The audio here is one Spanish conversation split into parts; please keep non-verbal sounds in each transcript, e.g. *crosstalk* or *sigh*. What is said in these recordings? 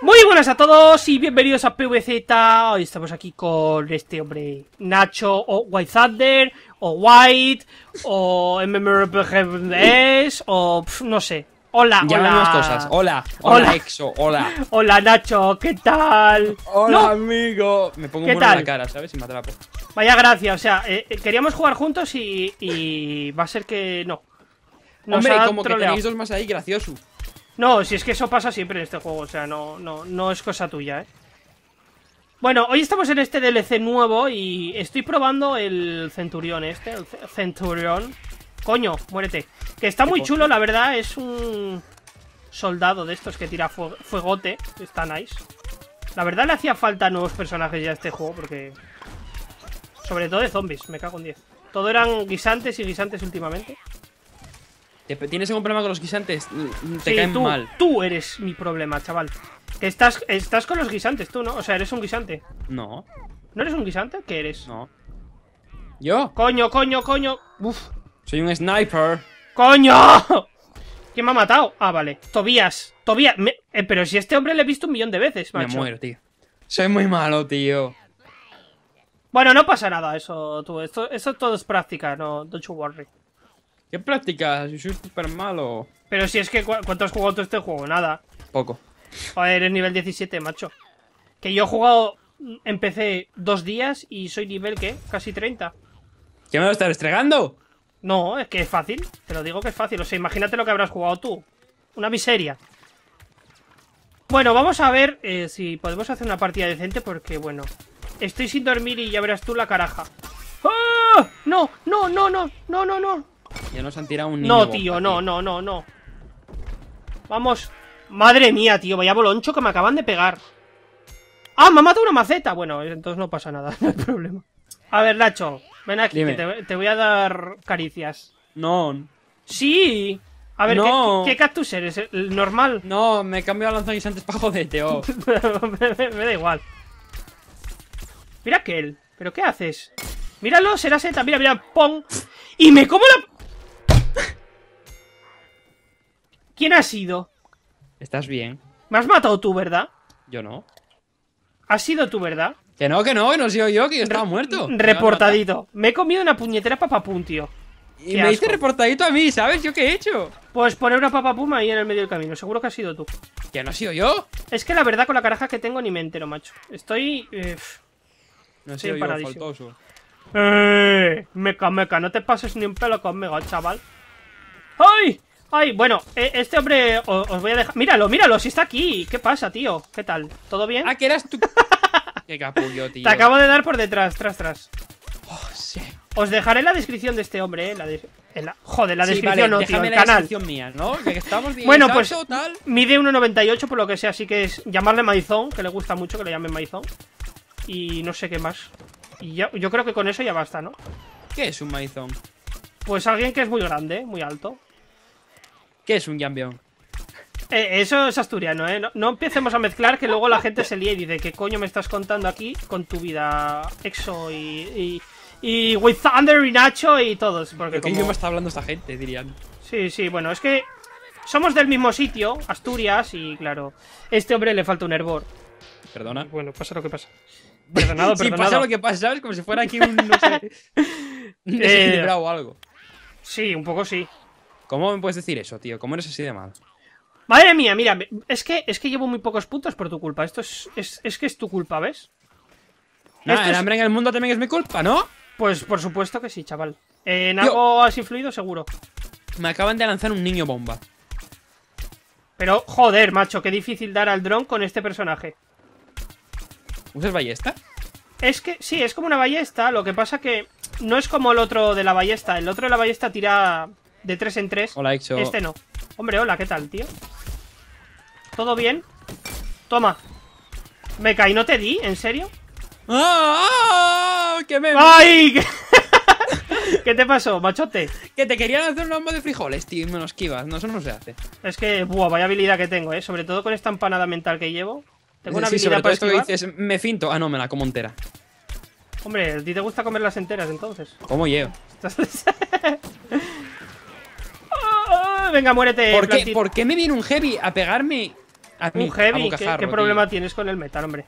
Muy buenas a todos y bienvenidos a PVZ. Hoy estamos aquí con este hombre Nacho o White Thunder o White o MMRPGS o no sé. Hola, hola. Hola, hola, Exo, hola. *laughs* Hola, Nacho, ¿qué tal? Hola, amigo. Me pongo un en la cara, ¿sabes? Y me atrapo. Vaya gracia, o sea, eh, eh, queríamos jugar juntos y, va a ser que no. No Hombre, como que tenéis dos más ahí, gracioso. No, si es que eso pasa siempre en este juego, o sea, no, no, es cosa tuya, ¿eh? Bueno, hoy estamos en este DLC nuevo y estoy probando el Centurión este, el Centurión. Coño, muérete. Que está muy chulo, la verdad, es un soldado de estos que tira fuegote, está nice. La verdad le hacía falta nuevos personajes ya a este juego porque... Sobre todo de zombies, me cago en 10. Todo eran guisantes y guisantes últimamente tienes algún problema con los guisantes, te caen tú, mal. Tú eres mi problema, chaval. Estás, estás con los guisantes, tú, ¿no? O sea, eres un guisante. No. ¿No eres un guisante? ¿Qué eres? No. ¿Yo? Coño, coño, coño. Uf. Soy un sniper. ¡Coño! ¿Quién me ha matado? Ah, vale. Tobías. Tobías. Eh, pero si este hombre le he visto un millón de veces, macho. Me muero, tío. Soy muy malo, tío. Bueno, no pasa nada, eso, tú. Esto, eso todo es práctica, no, don't you worry. ¿Qué practicas? Yo soy súper malo. Pero si es que, ¿cuánto has jugado tú este juego? Nada. Poco. Joder, eres nivel 17, macho. Que yo he jugado, mm, empecé dos días y soy nivel, ¿qué? Casi 30. ¿Qué me lo estás estregando? No, es que es fácil. Te lo digo que es fácil. O sea, imagínate lo que habrás jugado tú. Una miseria. Bueno, vamos a ver eh, si podemos hacer una partida decente porque, bueno, estoy sin dormir y ya verás tú la caraja. ¡Ah! ¡No! ¡No, no, no! ¡No, no, no! Ya nos han tirado un niño No, tío, no, no, no, no. Vamos. Madre mía, tío, vaya boloncho que me acaban de pegar. ¡Ah, me ha matado una maceta! Bueno, entonces no pasa nada, *laughs* no hay problema. A ver, Nacho, ven aquí, que te, voy a dar caricias. No. ¡Sí! A ver, ¿qué, cactus eres? ¿El normal? No, me cambio cambiado a lanzaguisantes para joderte, oh. *laughs* me, da igual. Mira aquel. ¿Pero qué haces? Míralo, será Z, Mira, mira, pong ¡Y me como la... ¿Quién ha sido? ¿Estás bien? Me has matado tú, ¿verdad? Yo no. ¿Has sido tú, verdad? Que no, que no, que no he sido yo, que yo estaba muerto. Reportadito. Me he comido una puñetera papapum, tío. Y me hice reportadito a mí, ¿sabes? ¿Yo qué he hecho? Pues poner una papapum ahí en el medio del camino. Seguro que ha sido tú. ¿Que no ha sido yo? Es que la verdad, con la caraja que tengo ni me entero, macho. Estoy... Eh, no sé sido eh, Meca, meca, no te pases ni un pelo conmigo, chaval. ¡Ay! Ay, bueno, e, este hombre os voy a dejar... Míralo, míralo, si está aquí. ¿Qué pasa, tío? ¿Qué tal? ¿Todo bien? Ah, que eras tú. *laughs* Qué capullo, tío. Te acabo de dar por detrás, tras, tras. Oh, os dejaré la descripción de este hombre, eh. La de... la... Joder, la descripción no, tío, el la Descripción mía, ¿no? que bueno, pues mide 1,98 por lo que sea, así que es llamarle Maizón, que le gusta mucho que le llamen Maizón. Y no sé qué más. Y yo creo que con eso ya basta, ¿no? ¿Qué es un Maizón? Pues alguien que es muy grande, muy alto. ¿Qué es un jambión? Eh, eso es asturiano, ¿eh? No, no, empecemos a mezclar que luego la gente se lie y dice, ¿qué coño me estás contando aquí con tu vida exo y... y, with Thunder y Nacho y todos. Porque ¿De qué está hablando esta gente, dirían? Sí, sí, bueno, es que somos del mismo sitio, Asturias, y claro, este hombre le falta un hervor. ¿Perdona? Bueno, pasa lo que pasa. Perdonado, *laughs* perdonado. pasa lo que pasa, ¿sabes? Como si fuera aquí un, no sé, *laughs* eh, o algo. Sí, un poco sí. ¿Cómo me puedes decir eso, tío? ¿Cómo eres así de mal? Madre mía, mira, es que, es que llevo muy pocos puntos por tu culpa. Esto es, es, que es tu culpa, ¿ves? el hambre en el mundo también es mi culpa, ¿no? Pues por supuesto que sí, chaval. en algo has influido, seguro. Me acaban de lanzar un niño bomba. Pero, joder, macho, qué difícil dar al dron con este personaje. ¿Usas ballesta? Es que, sí, es como una ballesta, lo que pasa que no es como el otro de la ballesta. El otro de la ballesta tira de tres en tres Hola, Este no. Hombre, hola, ¿qué tal, tío? ¿Todo bien? Toma. Me caí, ¿no te di? ¿En serio? ¡Ah! ¡Que me... ¡Ay! *laughs* ¿Qué te pasó, machote? Que te querían hacer un bombo de frijoles, tío, y me lo esquivas. No, eso no se hace. Es que, buah, vaya habilidad que tengo, ¿eh? Sobre todo con esta empanada mental que llevo. Tengo una habilidad para esto que dices, me finto. Ah, no, me la como entera. Hombre, ¿a ti te gusta comerlas enteras, entonces? ¿Cómo llevo? *laughs* Venga, muérete. ¿Por qué, me viene un heavy a pegarme a ¿Un heavy? ¿Qué, problema tienes con el metal, hombre?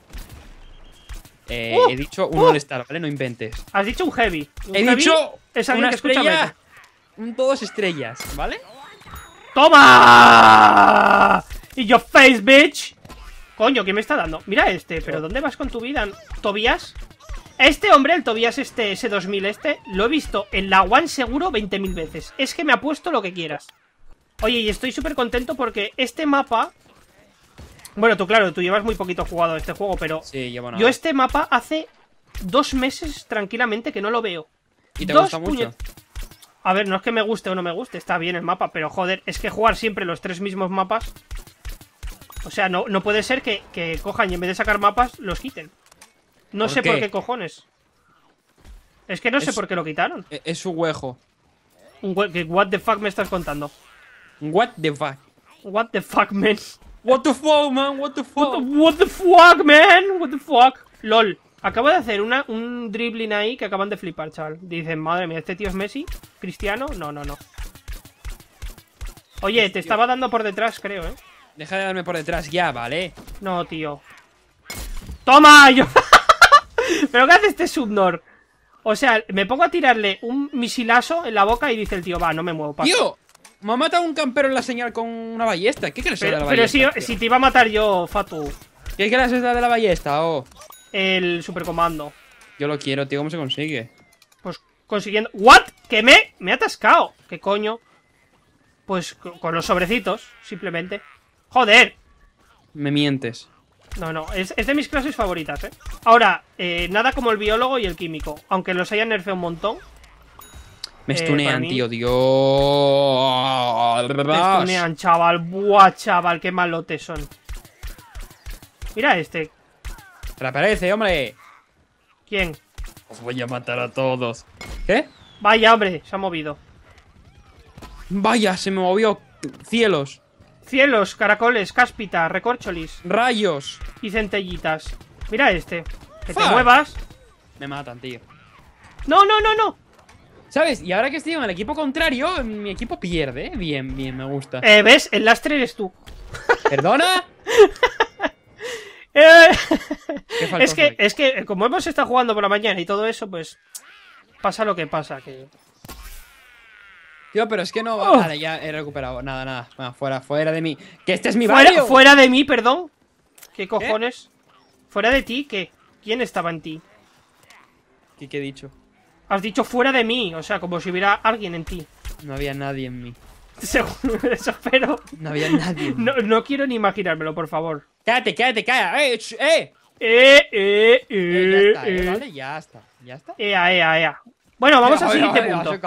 Eh, ¡Oh! he dicho un all ¡Oh! star ¿vale? No inventes. Has dicho un heavy. he dicho es una que estrella. Un todos estrellas, ¿vale? ¡Toma! Y yo face, bitch. Coño, ¿qué me está dando? Mira este, pero ¿dónde vas con tu vida? ¿Tobías? Este hombre, el Tobías este ese 2000 este, lo he visto en la One seguro 20.000 veces. Es que me ha puesto lo que quieras. Oye, y estoy súper contento porque este mapa... Bueno, tú claro, tú llevas muy poquito jugado este juego, pero... Yo este mapa hace dos meses tranquilamente que no lo veo. ¿Y te gusta mucho? A ver, no es que me guste o no me guste, está bien el mapa, pero joder, es que jugar siempre los tres mismos mapas... O sea, no, no puede ser que, cojan y en vez de sacar mapas, los quiten. No sé por qué cojones. Es que no sé por qué lo quitaron. E-, es un huejo. Un ¿What the fuck me estás contando? What the fuck? What the fuck, man? What the fuck, man? What the fuck? What the, fuck, man? What the fuck? LOL. Acabo de hacer una, un dribbling ahí que acaban de flipar, chaval. Dicen, madre mía, ¿este tío es Messi? ¿Cristiano? No, no, no. Oye, te estaba dando por detrás, creo, ¿eh? Deja de darme por detrás ya, ¿vale? No, tío. ¡Toma! Yo... *laughs* ¿Pero qué hace este Subnor? O sea, me pongo a tirarle un misilazo en la boca y dice el tío, va, no me muevo, paso. Me ha matado un campero en la señal con una ballesta. ¿Qué crees pero, de la ballesta? Pero si, si, te iba a matar yo, Fatu. ¿Qué crees es la de la ballesta, o oh? El supercomando. Yo lo quiero, tío. ¿Cómo se consigue? Pues consiguiendo... ¿What? ¿Que me? Me he atascado. ¿Qué coño? Pues con los sobrecitos, simplemente. ¡Joder! Me mientes. No, no, es, es, de mis clases favoritas, ¿eh? Ahora, eh, nada como el biólogo y el químico. Aunque los hayan nerfeado un montón, me eh, estunean tío, Dios. Me estunean, chaval. Buah, chaval, qué malotes son. Mira este. parece, hombre. ¿Quién? Os voy a matar a todos. ¿Qué? Vaya, hombre, se ha movido. Vaya, se me movió. Cielos. Cielos, caracoles, cáspita, recorcholis. Rayos. Y centellitas. Mira este. Que te muevas. Me matan, tío. No, no, no, no. ¿Sabes? Y ahora que estoy en el equipo contrario, mi equipo pierde. Bien, bien, me gusta. Eh, ¿Ves? El lastre eres tú. ¿Perdona? *laughs* Eh, es, que, es que eh, como hemos estado jugando por la mañana y todo eso, pues pasa lo que pasa. Que... Tío, pero es que no... Oh. Vale, ya he recuperado. Nada, nada. fuera, fuera de mí. Que este es mi barrio. Fuera, de mí, perdón. ¿Qué cojones? ¿Fuera de ti? ¿Qué? ¿Quién estaba en ti? ¿Qué, qué he dicho? Has dicho fuera de mí, o sea, como si hubiera alguien en ti. No había nadie en mí. Seguro. *laughs* eso, pero... No había nadie. No, no quiero ni imaginármelo, por favor. Cállate, quédate, cállate. Eh, ¡Eh! ¡Eh! ¡Eh, eh, ya eh, está, eh, ya está. Ya está. Ea, ea, ea. Bueno, vamos al siguiente punto.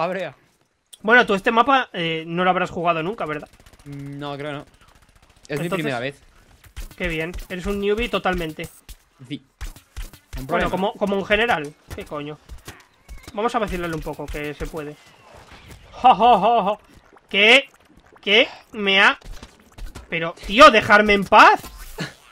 Bueno, tú este mapa no lo habrás jugado nunca, ¿verdad? Mm, no, creo no. Es mi primera vez. Qué bien. Eres un newbie totalmente. Sí. Bueno, como, como general. ¿Qué coño? Vamos a vacilarle un poco, que se puede. ¡Jo, jo, jo, que que me ha...? Pero, tío, dejarme en paz.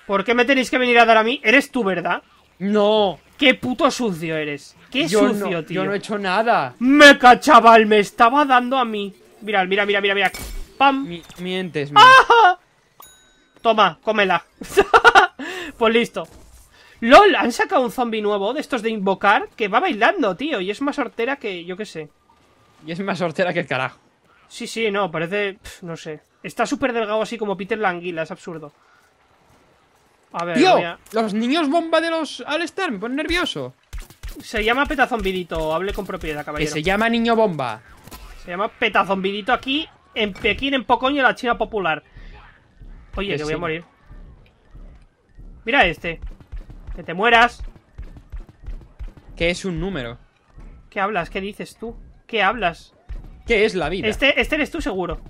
¿Por qué me tenéis que venir a dar a mí? Eres tú, ¿verdad? No. Qué puto sucio eres. Qué sucio, tío. Yo no he hecho nada. Me chaval, me estaba dando a mí. Mira, mira, mira, mira, mira. Pam. mientes, mira. Toma, cómela. *laughs* pues listo. ¡Lol! Han sacado un zombie nuevo de estos de invocar que va bailando, tío. Y es más hortera que... yo qué sé. Y es más hortera que el carajo. Sí, sí, no, parece... no sé. Está súper delgado así como Peter Languila, es absurdo. A ver, Los niños bomba de los all me nervioso. Se llama petazombidito, hable con propiedad, caballero. se llama niño bomba. Se llama petazombidito aquí, en Pekín, en Pocoño, la China popular. Oye, que, voy a morir. Mira este. Que te mueras. ¿Qué es un número? ¿Qué hablas? ¿Qué dices tú? ¿Qué hablas? ¿Qué es la vida? Este, este eres tú seguro.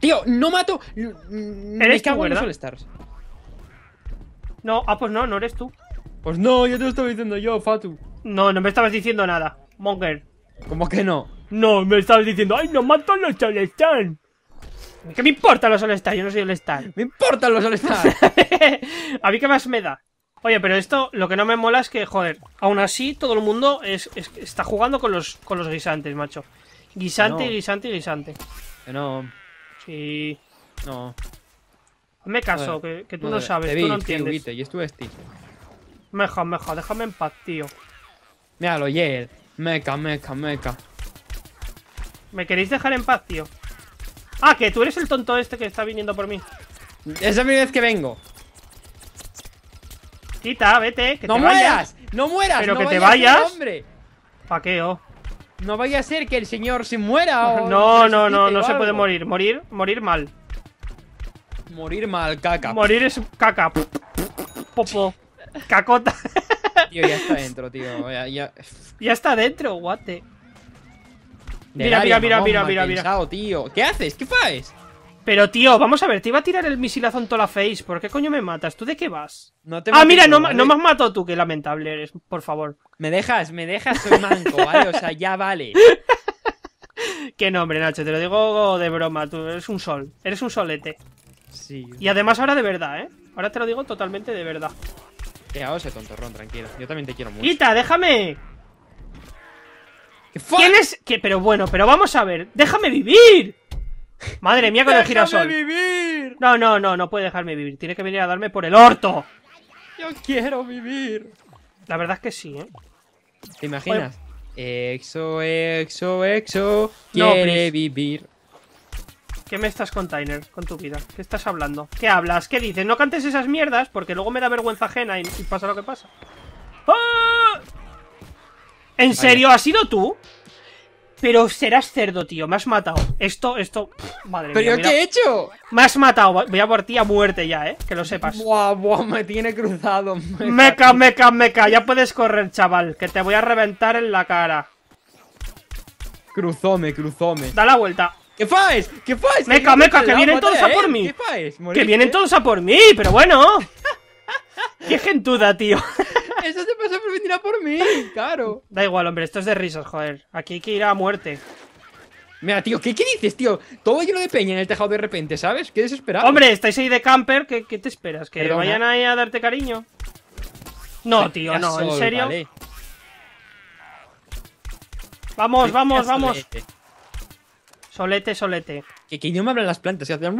Tío, no mato. ¿Eres que tú, No, ah, pues no, no eres tú. Pues no, yo te lo estaba diciendo yo, Fatu. No, no me estabas diciendo nada, Monger. ¿Cómo que no? No, me estabas diciendo, ¡ay, no mato a los Celestan! *laughs* ¿Qué me importa los all Yo no soy All-Star. ¡Me importan los all *laughs* a mí qué más me da. Oye, pero esto lo que no me mola es que, joder, aún así todo el mundo está jugando con los, con los guisantes, macho. Guisante, guisante, guisante. Que no. Sí. No. Me caso, que, tú no, sabes, tú no entiendes. y estuve Meja, meja, déjame en paz, tío. Míralo, Yel. Meca, meca, meca. ¿Me queréis dejar en paz, tío? Ah, que tú eres el tonto este que está viniendo por mí. Es mi vez que vengo. Quita, vete, no mueras, No mueras, Pero que te vayas. Hombre. Paqueo. No vaya a ser que el señor se muera *laughs* No, no, no, no se puede morir. Morir, morir mal. Morir mal, caca. Morir es caca. Popo. Cacota. Tío, ya está *laughs* dentro, tío. ya está dentro, guate. Mira, mira, mira, mira, mira, mira. tío. ¿Qué haces? ¿Qué haces? Pero, tío, vamos a ver, te iba a tirar el misilazo en toda la face. ¿Por qué coño me matas? ¿Tú de qué vas? ah, mira, no, me has matado tú, qué lamentable eres, por favor. Me dejas, me dejas, soy manco, ¿vale? O sea, ya vale. *laughs* qué nombre, Nacho, te lo digo de broma, tú eres un sol, eres un solete. Sí. Y además ahora de verdad, ¿eh? Ahora te lo digo totalmente de verdad. ese tontorrón, tranquilo. Yo también te quiero mucho. ¡Quita, déjame! ¿Quién es? Pero bueno, pero vamos a ver. ¡Déjame vivir! Madre mía con el girasol. vivir! No, no, no, no puede dejarme vivir. Tiene que venir a darme por el orto. Yo quiero vivir. La verdad es que sí, ¿eh? ¿Te imaginas? Exo, exo, exo. quiere vivir. ¿Qué me estás con con tu vida? ¿Qué estás hablando? ¿Qué hablas? ¿Qué dices? No cantes esas mierdas porque luego me da vergüenza ajena y, pasa lo que pasa. ¡Ah! ¿En serio? ¿Has sido tú? Pero serás cerdo, tío. Me has matado. Esto, esto. madre mía. ¿Pero qué he hecho? Me has matado. Voy a por ti a muerte ya, eh. Que lo sepas. Buah, buah, me tiene cruzado. *laughs* Meca, meca, meca. Ya puedes correr, chaval. Que te voy a reventar en la cara. Cruzóme, cruzóme. Da la vuelta. ¿Qué faes? ¿Qué faes? Meca, meca, que vienen todos a por mí. ¿Qué faes? Que vienen todos a por mí, pero bueno. *laughs* qué gentuda, tío. *laughs* Eso se pasa por venir a por mí, claro. Da igual, hombre, esto es de risas, joder. Aquí hay que ir a muerte. Mira, tío, ¿qué, dices, tío? Todo lleno de peña en el tejado de repente, ¿sabes? Qué desesperado. Hombre, estáis ahí de camper, ¿qué, te esperas? ¿Que vayan ahí a darte cariño? No, tío, no, en serio. Vamos, vamos, vamos. Solete, solete. Que ¿Qué, me idioma hablan las plantas? Y hacen...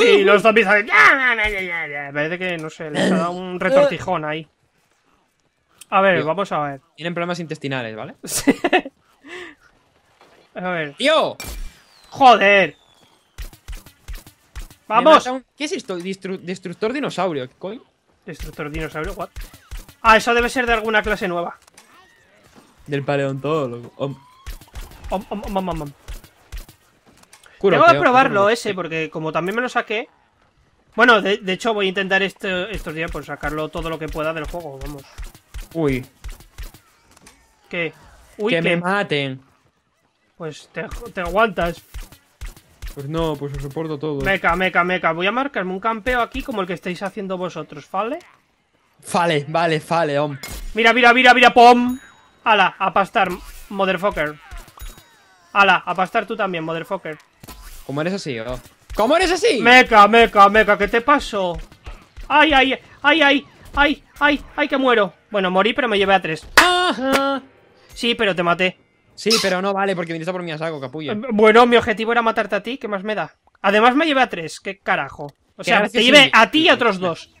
Sí, los zombies hacen... Parece que, no sé, les ha dado un retortijón ahí. A ver, vamos a ver. Tienen problemas intestinales, ¿vale? *laughs* a ver. ¡Tío! ¡Joder! ¡Vamos! ¿Qué es esto? Destructor dinosaurio, ¿qué coño? Destructor dinosaurio, what? Ah, eso debe ser de alguna clase nueva. Del paleontólogo. Om. Om, om, om, om, probarlo ese, porque como también me lo saqué. Bueno, de, hecho, voy a intentar este, estos días por pues, sacarlo todo lo que pueda del juego, vamos. Uy. ¿Qué? que, me maten. Pues te, aguantas. Pues no, pues os soporto todo. Meca, meca, meca. Voy a marcarme un campeo aquí como el que estáis haciendo vosotros, ¿vale? Vale, vale, vale, om. Mira, mira, mira, mira, pom. Ala, a pastar, motherfucker. Ala, a pastar tú también, motherfucker. ¿Cómo eres así, oh? ¿Cómo eres así? Meca, meca, meca, ¿qué te pasó? ¡Ay, ay, ay, ay! ¡Ay! ¡Ay! ¡Ay que muero! Bueno, morí, pero me llevé a tres. Sí, pero te maté. Sí, pero no vale, porque viniste por mi asago, capullo. Eh, bueno, mi objetivo era matarte a ti, ¿qué más me da? Además me llevé a tres, qué carajo. O sea, te llevé a ti y a otros dos.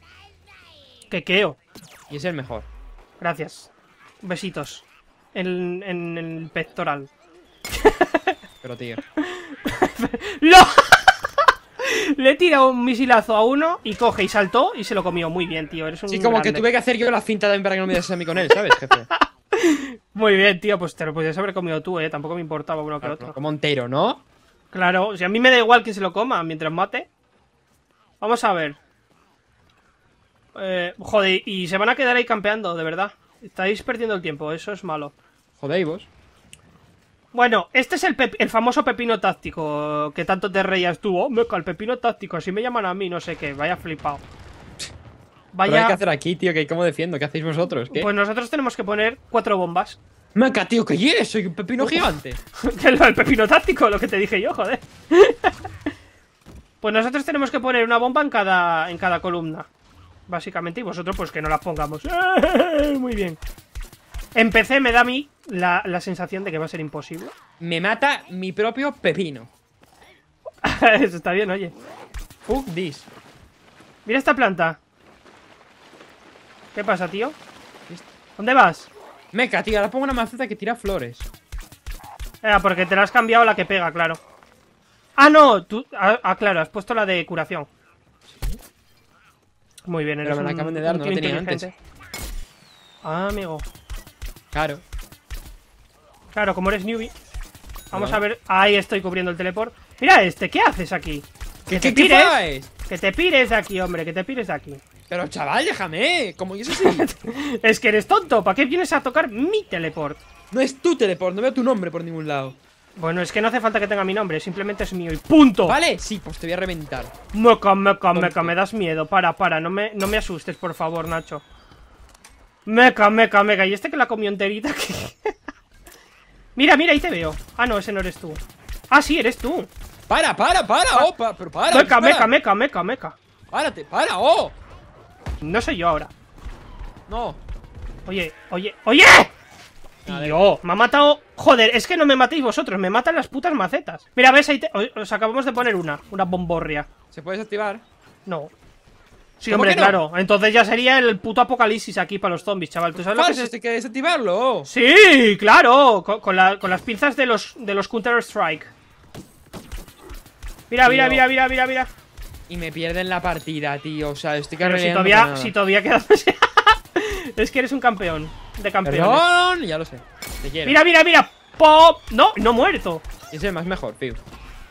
Que creo Y es el mejor. Gracias. Besitos. En, en el pectoral. Pero tío. *laughs* *laughs* ¡No! Le he tirado un misilazo a uno y coge y saltó y se lo comió muy bien, tío. Eres un sí, como que tuve que hacer yo la cinta también para que no me des a mí con él, ¿sabes, jefe? *laughs* muy bien, tío, pues te lo podías haber comido tú, eh. Tampoco me importaba uno que otro. Como entero, ¿no? Claro, si a mí me da igual que se lo coma mientras mate. Vamos a ver. Eh, joder, y se van a quedar ahí campeando, de verdad. Estáis perdiendo el tiempo, eso es malo. Joder, ¿y vos? Bueno, este es el, famoso pepino táctico que tanto te reías tú. meca, el pepino táctico, así me llaman a mí, no sé qué. Vaya flipado. Vaya... ¿Qué hay que hacer aquí, tío? que ¿Cómo defiendo? ¿Qué hacéis vosotros? Pues nosotros tenemos que poner cuatro bombas. Meca, tío, ¿qué quieres? Soy un pepino gigante. *laughs* el, pepino táctico, lo que te dije yo, joder. *laughs* pues nosotros tenemos que poner una bomba en cada, en cada columna. Básicamente, y vosotros pues que no la pongamos. *laughs* Muy bien. Empecé, me da a mí la, sensación de que va a ser imposible. Me mata mi propio pepino. *laughs* Eso está bien, oye. Fuck this. Mira esta planta. ¿Qué pasa, tío? Este. ¿Dónde vas? Meca, tío, ahora pongo una maceta que tira flores. Era ah, porque te la has cambiado la que pega, claro. Ah, no, tú... Ah, ah claro, has puesto la de curación. Muy bien, era la acaban de dar, no tenía antes. Ah, amigo. Claro. Claro, como eres newbie. Vamos a ver. Ahí estoy cubriendo el teleport. Mira este, ¿qué haces aquí? que te pires. que te pires de aquí, hombre, que te pires de aquí. Pero chaval, déjame, como yo *laughs* es que eres tonto, ¿para qué vienes a tocar mi teleport? No es tu teleport, no veo tu nombre por ningún lado. Bueno, es que no hace falta que tenga mi nombre, simplemente es mío y punto. Vale, sí, pues te voy a reventar. Meca, meca, meca, me das miedo. Para, para, no me, no me asustes, por favor, Nacho. Meca, meca, meca. ¿Y este que la comió enterita? *laughs* Mira, mira, ahí te veo. Ah, no, ese no eres tú. Ah, sí, eres tú. Para, para, para, oh, pero para. Meca, meca, meca, meca, meca. Párate, para, oh. No soy yo ahora. No. Oye, oye, oye. Tío, me ha matado... Joder, es que no me matéis vosotros, me matan las putas macetas. Mira, ves, ahí te... os acabamos de poner una, una bomborria. ¿Se puede desactivar? No. Sí, hombre, claro. Entonces ya sería el puto apocalipsis aquí para los zombies, chaval. ¿Tú sabes lo que es? que desactivarlo. Sí, claro. Con, las pinzas de los, de los Counter-Strike. Mira, mira, mira, mira, mira, mira. Y me pierden la partida, tío. O sea, estoy Pero si todavía, si todavía quedas... *laughs* es que eres un campeón. De campeón ya lo sé. Mira, mira, mira. Pop. No, no muerto. Es más mejor, tío.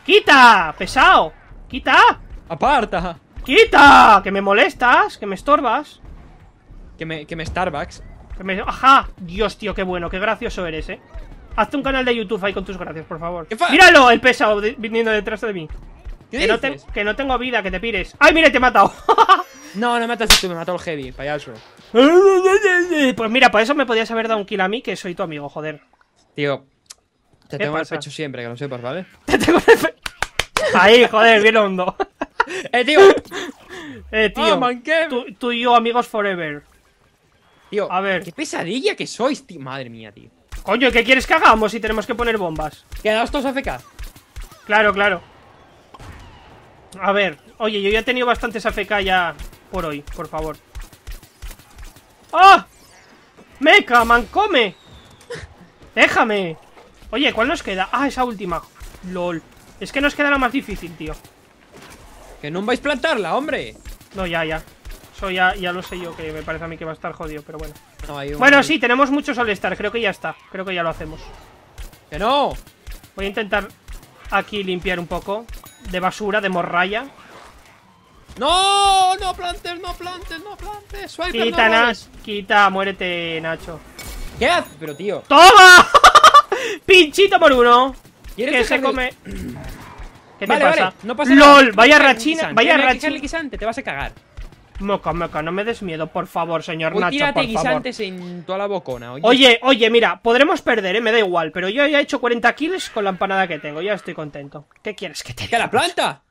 ¡Quita! ¡Pesado! ¡Quita! ¡Aparta! ¡Quita! Que me molestas, que me estorbas. Que me, que me Starbucks. ¡Ajá! Dios, tío, qué bueno, qué gracioso eres, eh. Hazte un canal de YouTube ahí con tus gracias, por favor. ¡Míralo! El pesado viniendo detrás de mí. Que no, que no, tengo vida, que te pires. ¡Ay, mire, te he matado! *laughs* no, no me mataste tú, me mató el heavy, payaso. pues mira, por eso me podías haber dado un kill a mí, que soy tu amigo, joder. Tío, te tengo en el pecho siempre, que lo sepas, ¿vale? *laughs* Te tengo el pecho. Ahí, joder, bien hondo. *laughs* ¡Eh, tío! ¡Eh, ah, tío! tú, y yo, amigos forever. Tío, a ver. ¡Qué pesadilla que sois, tío! Madre mía, tío. Coño, ¿qué quieres que hagamos si tenemos que poner bombas? Quedaos todos AFK. Claro, claro. A ver. Oye, yo ya he tenido bastantes AFK ya por hoy, por favor. ¡Ah! ¡Oh! ¡Meca, man, come! *laughs* ¡Déjame! Oye, ¿cuál nos queda? Ah, esa última. LOL. Es que nos queda la más difícil, tío. Que no vais a plantarla, hombre. No, ya, ya. Eso ya, ya lo sé yo, que me parece a mí que va a estar jodido, pero bueno. Bueno, sí, tenemos muchos al estar Creo que ya está. Creo que ya lo hacemos. ¡Que no! Voy a intentar aquí limpiar un poco de basura, de morralla. ¡No! ¡No plantes, no plantes, no plantes! quita, quita, muérete, Nacho. ¿Qué haces? Pero, tío. ¡Toma! *laughs* ¡Pinchito por uno! ¿Quieres que se come? *clears throat* ¿Qué te pasa? no pasa nada. ¡Lol! Vaya rachina, vaya rachina. te vas a cagar. Moca, moca, no me des miedo, por favor, señor Nacho, tírate guisantes en toda la bocona, oye. Oye, mira, podremos perder, eh, me da igual, pero yo ya he hecho 40 kills con la empanada que tengo, ya estoy contento. ¿Qué quieres que te diga? la planta!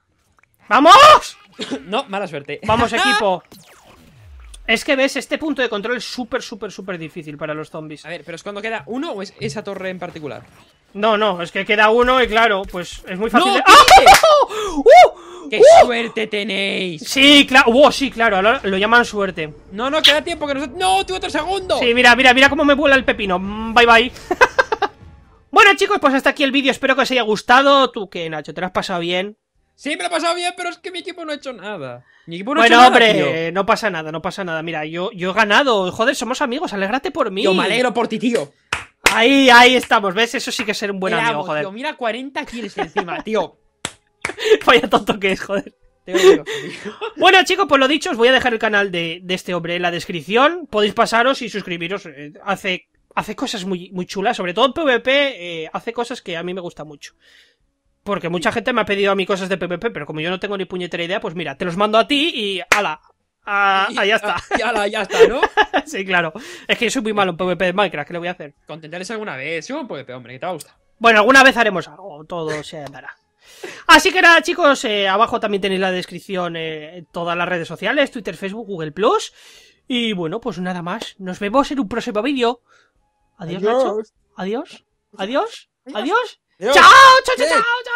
¡Vamos! *coughs* no, mala suerte. ¡Vamos, *laughs* equipo! Es que ves, este punto de control es súper, súper, súper difícil para los zombies. A ver, pero es cuando queda uno o es esa torre en particular. No, no, es que queda uno y claro, pues es muy fácil. De... ¡Ah! *laughs* ¡Uh! ¡Qué ¡Uh! suerte tenéis! Sí, claro, oh, sí, claro, ahora lo llaman suerte. No, no, queda tiempo que ¡No, tú otro segundo! Sí, mira, mira, mira cómo me vuela el pepino. Mm, bye, bye. *laughs* bueno, chicos, pues hasta aquí el vídeo. Espero que os haya gustado. Tú que, Nacho, te lo has pasado bien. Sí, me lo pasado bien, pero es que mi equipo no ha hecho nada. Mi equipo no bueno, ha hombre, no pasa nada, no pasa nada. Mira, yo, yo he ganado. Joder, somos amigos, alégrate por mí. Yo me alegro por ti, tío. Ahí, ahí estamos, ¿ves? Eso sí que es ser un buen amigo, joder. mira, 40 kills encima, *laughs* tío. Vaya tonto que es, joder. *laughs* bueno, chicos, pues lo dicho, os voy a dejar el canal de, este hombre en la descripción. Podéis pasaros y suscribiros. Eh, hace, hace cosas muy, chulas, sobre todo en PvP, eh, hace cosas que a mí me gusta mucho. Porque mucha gente me ha pedido a mí cosas de PvP, pero como yo no tengo ni puñetera idea, pues mira, te los mando a ti y ala. Ah, ya está. Y ala, ya está, ¿no? *laughs* sí, claro. Es que yo soy muy malo en PvP de Minecraft, ¿qué le voy a hacer? Contentarles alguna vez, yo en PvP, hombre, que te va a gustar. Bueno, alguna vez haremos algo, todo se dará. Así que nada, chicos, eh, abajo también tenéis la descripción eh, todas las redes sociales, Twitter, Facebook, Google Plus. Y bueno, pues nada más. Nos vemos en un próximo vídeo. Adiós, Adiós. Nacho. Adiós. Adiós. Adiós. Adiós. ¡Chao! ¡Chao, chao!